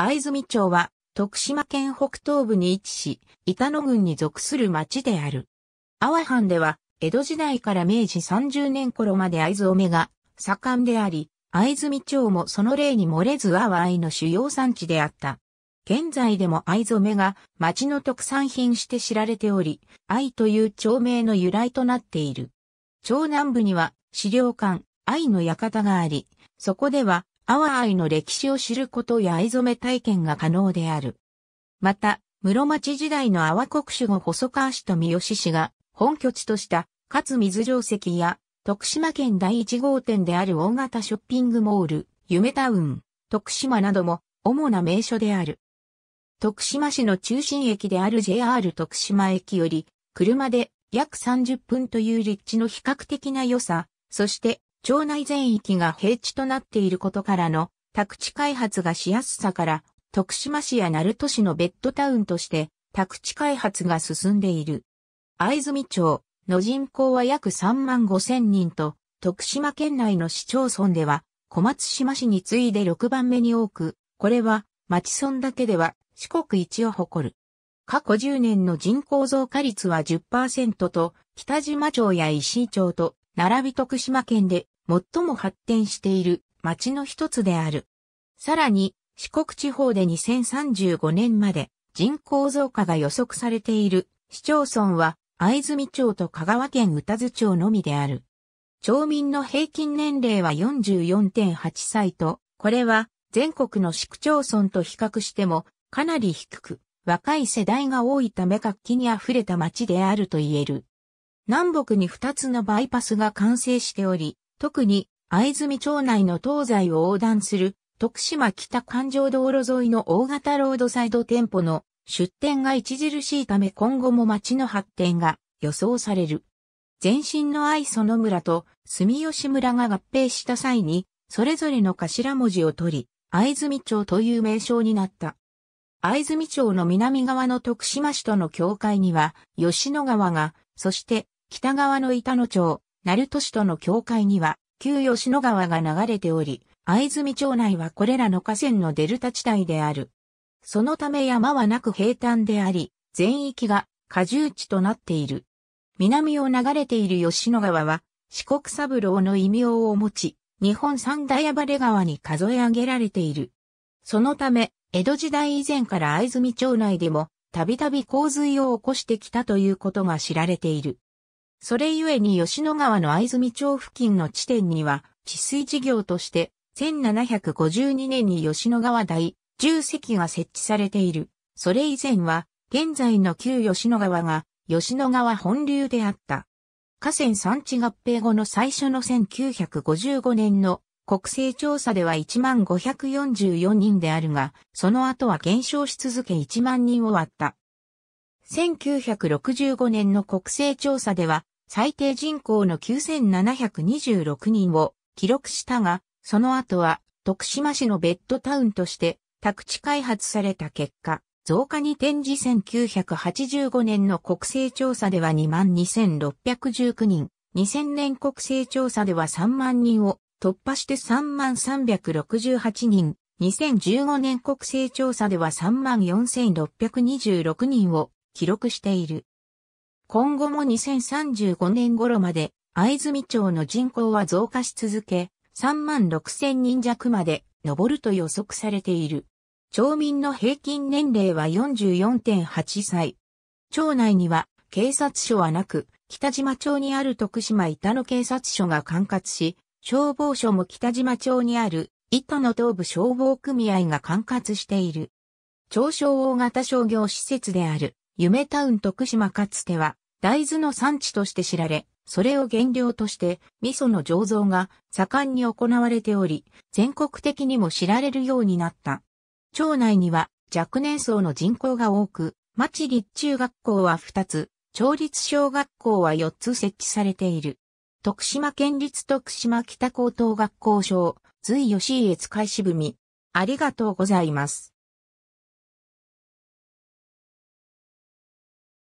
藍住町は、徳島県北東部に位置し、板野郡に属する町である。阿波藩では、江戸時代から明治30年頃まで藍染めが盛んであり、藍住町もその例に漏れず阿波藍の主要産地であった。現在でも藍染めが町の特産品して知られており、藍という町名の由来となっている。町南部には資料館、藍の館があり、そこでは阿波愛の歴史を知ることや藍染め体験が可能である。また、室町時代の阿波国主後細川氏と三好氏が本拠地とした勝水城石や徳島県第一号店である大型ショッピングモール、夢タウン、徳島なども主な名所である。徳島市の中心駅である JR 徳島駅より車で約30分という立地の比較的な良さ、そして町内全域が平地となっていることからの宅地開発がしやすさから徳島市や鳴門市のベッドタウンとして宅地開発が進んでいる。藍住町の人口は約3万5千人と徳島県内の市町村では小松島市に次いで6番目に多く、これは町村だけでは四国一を誇る。過去10年の人口増加率は10%と、北島町や石井町と並び徳島県で最も発展している町の一つである。さらに、四国地方で2035年まで人口増加が予測されている市町村は藍住町と香川県宇多津町のみである。町民の平均年齢は44.8歳と、これは全国の市区町村と比較してもかなり低く、若い世代が多いため活気に溢れた町であると言える。南北に2つのバイパスが完成しており、特に藍住町内の東西を横断する徳島北環状道路沿いの大型ロードサイド店舗の出店が著しいため今後も町の発展が予想される。前身の藍園村と住吉村が合併した際に、それぞれの頭文字を取り、藍住町という名称になった。藍住町の南側の徳島市との境界には、吉野川が、そして北側の板野町、鳴門市との境界には、旧吉野川が流れており、藍住町内はこれらの河川のデルタ地帯である。そのため山はなく平坦であり、全域が荷重地となっている。南を流れている吉野川は、四国三郎の異名を持ち、日本三大暴れ川に数え上げられている。そのため、江戸時代以前から藍住町内でも、たびたび洪水を起こしてきたということが知られている。それゆえに吉野川の藍住町付近の地点には、治水事業として、1752年に吉野川大、重石が設置されている。それ以前は、現在の旧吉野川が、吉野川本流であった。河川産地合併後の最初の1955年の国勢調査では1544人であるが、その後は減少し続け1万人を割った。1965年の国勢調査では、最低人口の9726人を記録したが、その後は徳島市のベッドタウンとして宅地開発された結果、増加に転じ1985年の国勢調査では22,619人、2000年国勢調査では3万人を突破して3 3 6 8人、2015年国勢調査では34,626人を記録している。今後も2035年頃まで、藍住町の人口は増加し続け、3万6千人弱まで上ると予測されている。町民の平均年齢は44.8歳。町内には警察署はなく、北島町にある徳島板野警察署が管轄し、消防署も北島町にある板野東部消防組合が管轄している。町商大型商業施設である夢タウン徳島かつては大豆の産地として知られ、それを原料として味噌の醸造が盛んに行われており、全国的にも知られるようになった。町内には若年層の人口が多く、町立中学校は2つ、町立小学校は4つ設置されている。徳島県立徳島北高等学校小、随吉家使い渋み。ありがとうございます。